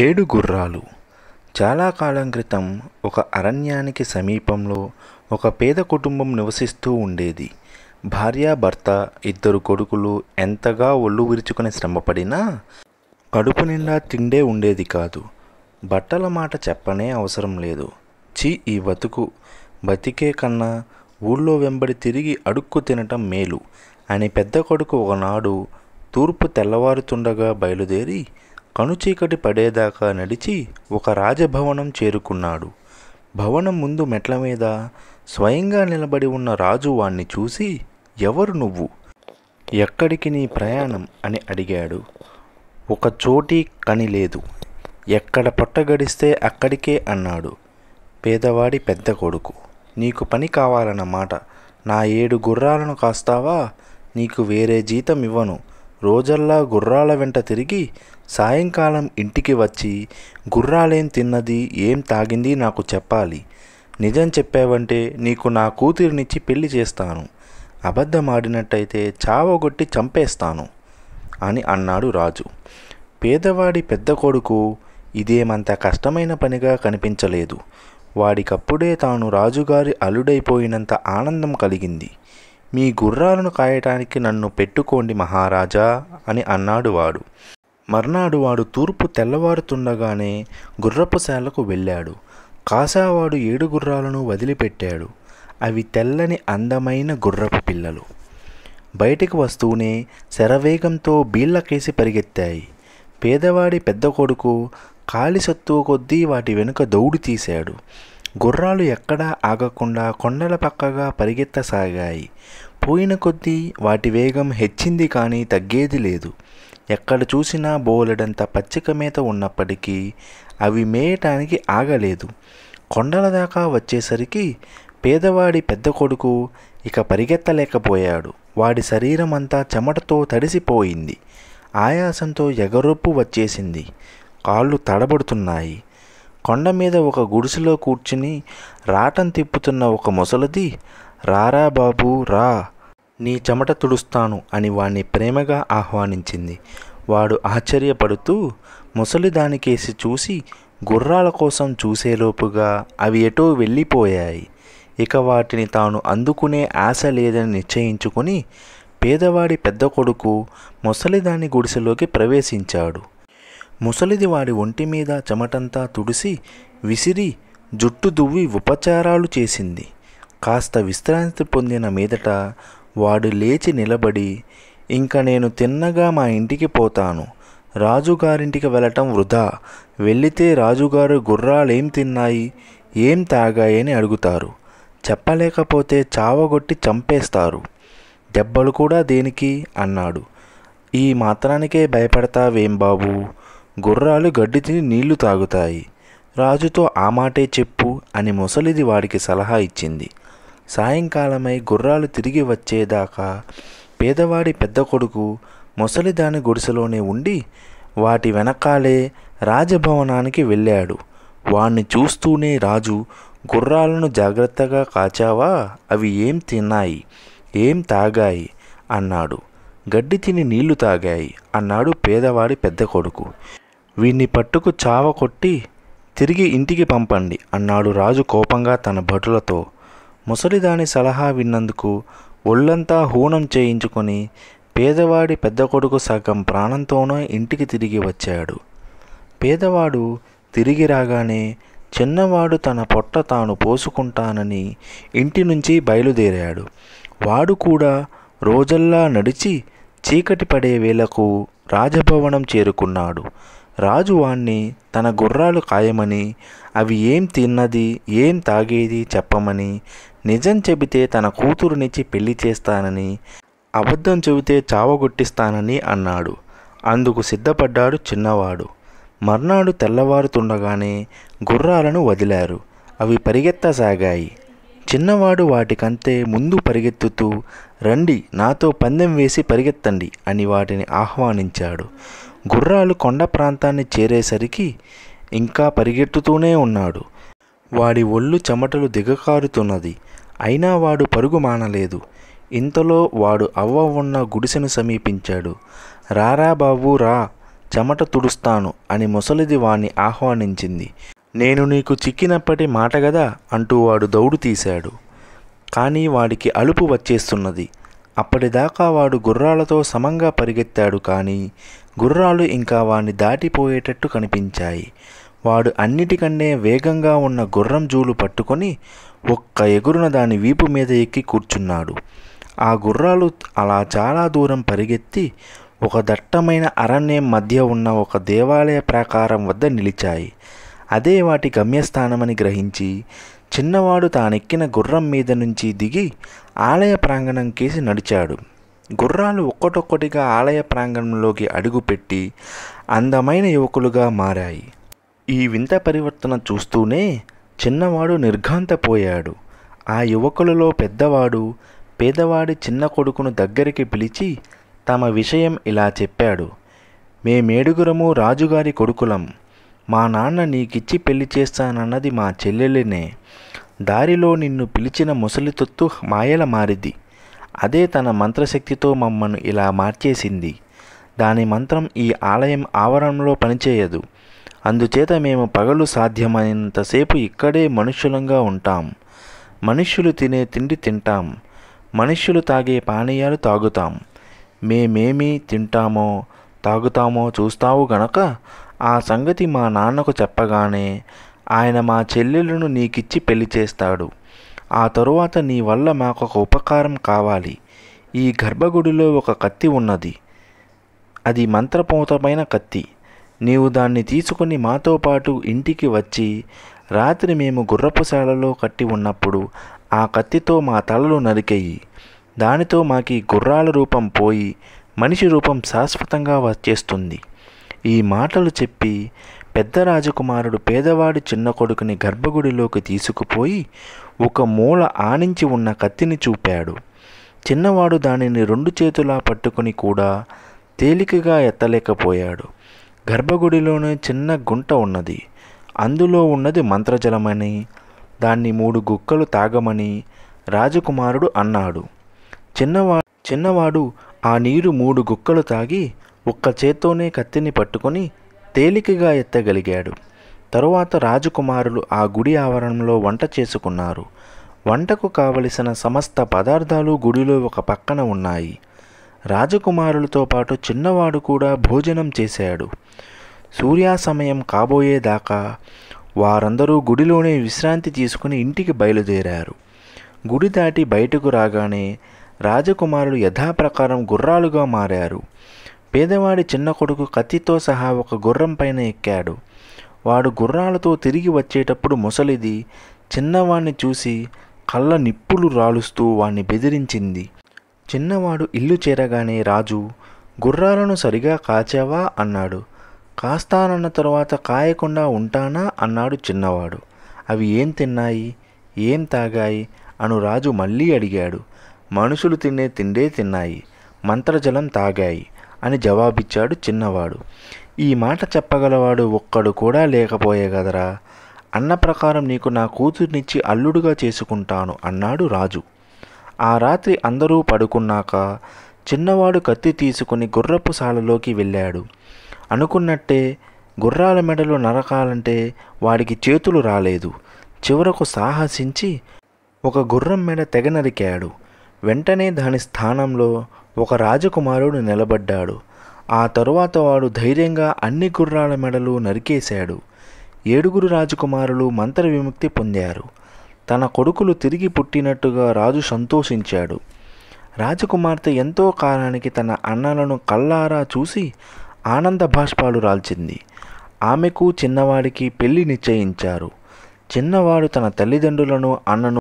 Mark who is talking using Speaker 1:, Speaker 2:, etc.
Speaker 1: ఏడు గుర్రాలు చాలా కాలం క్రితం ఒక అరణ్యానికి సమీపంలో ఒక పేద కుటుంబం నివసిస్తూ ఉండేది భార్యాభర్త భర్త ఇద్దరు కొడుకులు ఎంతగా ఒళ్ళు విరుచుకుని శ్రమపడినా కడుపు నిండా తిండే ఉండేది కాదు బట్టల మాట చెప్పనే అవసరం లేదు చి ఈ బతుకు బతికే కన్నా ఊళ్ళో వెంబడి తిరిగి అడుక్కు తినటం మేలు అని పెద్ద కొడుకు ఒకనాడు తూర్పు తెల్లవారుతుండగా బయలుదేరి కనుచీకటి పడేదాకా నడిచి ఒక రాజభవనం చేరుకున్నాడు భవనం ముందు మెట్ల మీద స్వయంగా నిలబడి ఉన్న రాజు వాణ్ణి చూసి ఎవరు నువ్వు ఎక్కడికి నీ ప్రయాణం అని అడిగాడు ఒక చోటి కని లేదు ఎక్కడ పట్టగడిస్తే అక్కడికే అన్నాడు పేదవాడి పెద్ద కొడుకు నీకు పని కావాలన్నమాట నా ఏడు గుర్రాలను కాస్తావా నీకు వేరే జీతం ఇవ్వను రోజల్లా గుర్రాల వెంట తిరిగి సాయంకాలం ఇంటికి వచ్చి గుర్రాలేం తిన్నది ఏం తాగింది నాకు చెప్పాలి నిజం చెప్పావంటే నీకు నా కూతురినిచ్చి పెళ్లి చేస్తాను అబద్ధమాడినట్టయితే చావగొట్టి చంపేస్తాను అని అన్నాడు రాజు పేదవాడి పెద్ద కొడుకు ఇదేమంత కష్టమైన పనిగా కనిపించలేదు వాడికప్పుడే తాను రాజుగారి అల్లుడైపోయినంత ఆనందం కలిగింది మీ గుర్రాలను కాయటానికి నన్ను పెట్టుకోండి మహారాజా అని అన్నాడు వాడు మర్నాడు వాడు తూర్పు తెల్లవారుతుండగానే గుర్రపు శాలకు వెళ్ళాడు కాసావాడు ఏడు గుర్రాలను వదిలిపెట్టాడు అవి తెల్లని అందమైన గుర్రపు పిల్లలు బయటికి వస్తూనే శరవేగంతో బీళ్ళకేసి పరిగెత్తాయి పేదవాడి పెద్ద కొడుకు కాలిసత్తు కొద్దీ వాటి వెనుక దౌడు తీశాడు గుర్రాలు ఎక్కడా ఆగకుండా కొండల పక్కగా పరిగెత్తసాగాయి పోయిన కొద్దీ వాటి వేగం హెచ్చింది కానీ తగ్గేది లేదు ఎక్కడ చూసినా బోలెడంత పచ్చిక మేత ఉన్నప్పటికీ అవి మేయటానికి ఆగలేదు కొండల దాకా వచ్చేసరికి పేదవాడి పెద్ద కొడుకు ఇక పరిగెత్తలేకపోయాడు వాడి శరీరం అంతా చెమటతో తడిసిపోయింది ఆయాసంతో ఎగరొప్పు వచ్చేసింది కాళ్ళు తడబడుతున్నాయి కొండ మీద ఒక గుడిసెలో కూర్చుని రాటం తిప్పుతున్న ఒక ముసలది రారా బాబు రా నీ చెమట తుడుస్తాను అని వాణ్ణి ప్రేమగా ఆహ్వానించింది వాడు ఆశ్చర్యపడుతూ ముసలిదానికేసి చూసి గుర్రాల కోసం చూసేలోపుగా అవి ఎటో వెళ్ళిపోయాయి ఇక వాటిని తాను అందుకునే ఆశ లేదని నిశ్చయించుకుని పేదవాడి పెద్ద కొడుకు ముసలిదాని గుడిసెలోకి ప్రవేశించాడు ముసలిది వాడి ఒంటి మీద చెమటంతా తుడిసి విసిరి జుట్టు దువ్వి ఉపచారాలు చేసింది కాస్త విశ్రాంతి పొందిన మీదట వాడు లేచి నిలబడి ఇంక నేను తిన్నగా మా ఇంటికి పోతాను రాజుగారింటికి వెళ్ళటం వృధా వెళ్ళితే రాజుగారు గుర్రాలేం తిన్నాయి ఏం తాగాయని అడుగుతారు చెప్పలేకపోతే చావగొట్టి చంపేస్తారు దెబ్బలు కూడా దేనికి అన్నాడు ఈ మాత్రానికే భయపడతావేం బాబు గుర్రాలు గడ్డి తిని నీళ్లు తాగుతాయి రాజుతో ఆ మాటే చెప్పు అని ముసలిది వాడికి సలహా ఇచ్చింది సాయంకాలమై గుర్రాలు తిరిగి వచ్చేదాకా పేదవాడి పెద్ద కొడుకు ముసలిదాని గుడిసెలోనే ఉండి వాటి వెనకాలే రాజభవనానికి వెళ్ళాడు వాణ్ణి చూస్తూనే రాజు గుర్రాలను జాగ్రత్తగా కాచావా అవి ఏం తిన్నాయి ఏం తాగాయి అన్నాడు గడ్డి తిని నీళ్లు తాగాయి అన్నాడు పేదవాడి పెద్ద కొడుకు వీణ్ణి పట్టుకు చావ కొట్టి తిరిగి ఇంటికి పంపండి అన్నాడు రాజు కోపంగా తన భటులతో ముసలిదాని సలహా విన్నందుకు ఒళ్ళంతా హూనం చేయించుకొని పేదవాడి పెద్ద కొడుకు సగం ప్రాణంతోనే ఇంటికి తిరిగి వచ్చాడు పేదవాడు తిరిగి రాగానే చిన్నవాడు తన పొట్ట తాను పోసుకుంటానని ఇంటి నుంచి బయలుదేరాడు వాడు కూడా రోజల్లా నడిచి చీకటి పడే వేళకు రాజభవనం చేరుకున్నాడు రాజు వాణ్ణి తన గుర్రాలు కాయమని అవి ఏం తిన్నది ఏం తాగేది చెప్పమని నిజం చెబితే తన కూతురునిచ్చి పెళ్లి చేస్తానని అబద్ధం చెబితే చావగొట్టిస్తానని అన్నాడు అందుకు సిద్ధపడ్డాడు చిన్నవాడు మర్నాడు తెల్లవారుతుండగానే గుర్రాలను వదిలారు అవి పరిగెత్తసాగాయి చిన్నవాడు వాటికంతే ముందు పరిగెత్తుతూ రండి నాతో పందెం వేసి పరిగెత్తండి అని వాటిని ఆహ్వానించాడు గుర్రాలు కొండ ప్రాంతాన్ని చేరేసరికి ఇంకా పరిగెత్తుతూనే ఉన్నాడు వాడి ఒళ్ళు చెమటలు దిగకారుతున్నది అయినా వాడు పరుగు మానలేదు ఇంతలో వాడు అవ్వ ఉన్న గుడిసెను సమీపించాడు రారా బాబు రా చెమట తుడుస్తాను అని ముసలిది వాణ్ణి ఆహ్వానించింది నేను నీకు చిక్కినప్పటి మాట గదా అంటూ వాడు దౌడు తీశాడు కానీ వాడికి అలుపు వచ్చేస్తున్నది అప్పటిదాకా వాడు గుర్రాలతో సమంగా పరిగెత్తాడు కానీ గుర్రాలు ఇంకా వాణ్ణి దాటిపోయేటట్టు కనిపించాయి వాడు అన్నిటికంటే వేగంగా ఉన్న గుర్రం జూలు పట్టుకొని ఒక్క ఎగురున దాని వీపు మీద ఎక్కి కూర్చున్నాడు ఆ గుర్రాలు అలా చాలా దూరం పరిగెత్తి ఒక దట్టమైన అరణ్యం మధ్య ఉన్న ఒక దేవాలయ ప్రాకారం వద్ద నిలిచాయి అదే వాటి గమ్యస్థానమని గ్రహించి చిన్నవాడు తానెక్కిన గుర్రం మీద నుంచి దిగి ఆలయ ప్రాంగణం కేసి నడిచాడు గుర్రాలు ఒక్కొక్కటిగా ఆలయ ప్రాంగణంలోకి అడుగుపెట్టి అందమైన యువకులుగా మారాయి ఈ వింత పరివర్తన చూస్తూనే చిన్నవాడు నిర్ఘాంతపోయాడు ఆ యువకులలో పెద్దవాడు పేదవాడి చిన్న కొడుకును దగ్గరికి పిలిచి తమ విషయం ఇలా చెప్పాడు మేమేడుగురము రాజుగారి కొడుకులం మా నాన్న నీకిచ్చి పెళ్లి చేస్తానన్నది మా చెల్లెలినే దారిలో నిన్ను పిలిచిన ముసలితొత్తు మాయల మారిది అదే తన మంత్రశక్తితో మమ్మను ఇలా మార్చేసింది దాని మంత్రం ఈ ఆలయం ఆవరణలో పనిచేయదు అందుచేత మేము పగలు సాధ్యమైనంతసేపు ఇక్కడే మనుషులంగా ఉంటాం మనుష్యులు తినే తిండి తింటాం మనుష్యులు తాగే పానీయాలు తాగుతాం మేమేమి తింటామో తాగుతామో చూస్తావు గనక ఆ సంగతి మా నాన్నకు చెప్పగానే ఆయన మా చెల్లెలను నీకిచ్చి పెళ్లి చేస్తాడు ఆ తరువాత నీ వల్ల మాకొక ఉపకారం కావాలి ఈ గర్భగుడిలో ఒక కత్తి ఉన్నది అది మంత్రపూతమైన కత్తి నీవు దాన్ని తీసుకుని మాతో పాటు ఇంటికి వచ్చి రాత్రి మేము గుర్రపుశాలలో కట్టి ఉన్నప్పుడు ఆ కత్తితో మా తలలు నరికేయి దానితో మాకి గుర్రాల రూపం పోయి మనిషి రూపం శాశ్వతంగా వచ్చేస్తుంది ఈ మాటలు చెప్పి పెద్ద రాజకుమారుడు పేదవాడి చిన్న కొడుకుని గర్భగుడిలోకి తీసుకుపోయి ఒక మూల ఆనించి ఉన్న కత్తిని చూపాడు చిన్నవాడు దానిని రెండు చేతులా పట్టుకుని కూడా తేలికగా ఎత్తలేకపోయాడు గర్భగుడిలోనే చిన్న గుంట ఉన్నది అందులో ఉన్నది మంత్రజలమని దాన్ని మూడు గుక్కలు తాగమని రాజకుమారుడు అన్నాడు చిన్నవా చిన్నవాడు ఆ నీరు మూడు గుక్కలు తాగి ఒక్క చేత్తోనే కత్తిని పట్టుకొని తేలికగా ఎత్తగలిగాడు తరువాత రాజకుమారులు ఆ గుడి ఆవరణంలో వంట చేసుకున్నారు వంటకు కావలసిన సమస్త పదార్థాలు గుడిలో ఒక పక్కన ఉన్నాయి రాజకుమారులతో పాటు చిన్నవాడు కూడా భోజనం చేశాడు సూర్యాసమయం కాబోయేదాకా వారందరూ గుడిలోనే విశ్రాంతి తీసుకుని ఇంటికి బయలుదేరారు గుడి దాటి బయటకు రాగానే రాజకుమారులు యథాప్రకారం గుర్రాలుగా మారారు పేదవాడి చిన్న కొడుకు కత్తితో సహా ఒక గుర్రం పైన ఎక్కాడు వాడు గుర్రాలతో తిరిగి వచ్చేటప్పుడు ముసలిది చిన్నవాణ్ణి చూసి కళ్ళ నిప్పులు రాలుస్తూ వాణ్ణి బెదిరించింది చిన్నవాడు ఇల్లు చేరగానే రాజు గుర్రాలను సరిగా కాచావా అన్నాడు కాస్తానన్న తరువాత కాయకుండా ఉంటానా అన్నాడు చిన్నవాడు అవి ఏం తిన్నాయి ఏం తాగాయి అను రాజు మళ్ళీ అడిగాడు మనుషులు తినే తిండే తిన్నాయి మంత్రజలం తాగాయి అని జవాబిచ్చాడు చిన్నవాడు ఈ మాట చెప్పగలవాడు ఒక్కడు కూడా లేకపోయే కదరా అన్న ప్రకారం నీకు నా కూతుర్నిచ్చి అల్లుడుగా చేసుకుంటాను అన్నాడు రాజు ఆ రాత్రి అందరూ పడుకున్నాక చిన్నవాడు కత్తి తీసుకుని గుర్రపు సాలలోకి వెళ్ళాడు అనుకున్నట్టే గుర్రాల మెడలు నరకాలంటే వాడికి చేతులు రాలేదు చివరకు సాహసించి ఒక గుర్రం మెడ తెగ నరికాడు వెంటనే దాని స్థానంలో ఒక రాజకుమారుడు నిలబడ్డాడు ఆ తరువాత వాడు ధైర్యంగా అన్ని గుర్రాల మెడలు నరికేశాడు ఏడుగురు రాజకుమారులు మంత్ర విముక్తి పొందారు తన కొడుకులు తిరిగి పుట్టినట్టుగా రాజు సంతోషించాడు రాజకుమార్తె ఎంతో కాలానికి తన అన్నలను కల్లారా చూసి ఆనంద భాష్పాలు రాల్చింది ఆమెకు చిన్నవాడికి పెళ్లి నిశ్చయించారు చిన్నవాడు తన తల్లిదండ్రులను అన్నను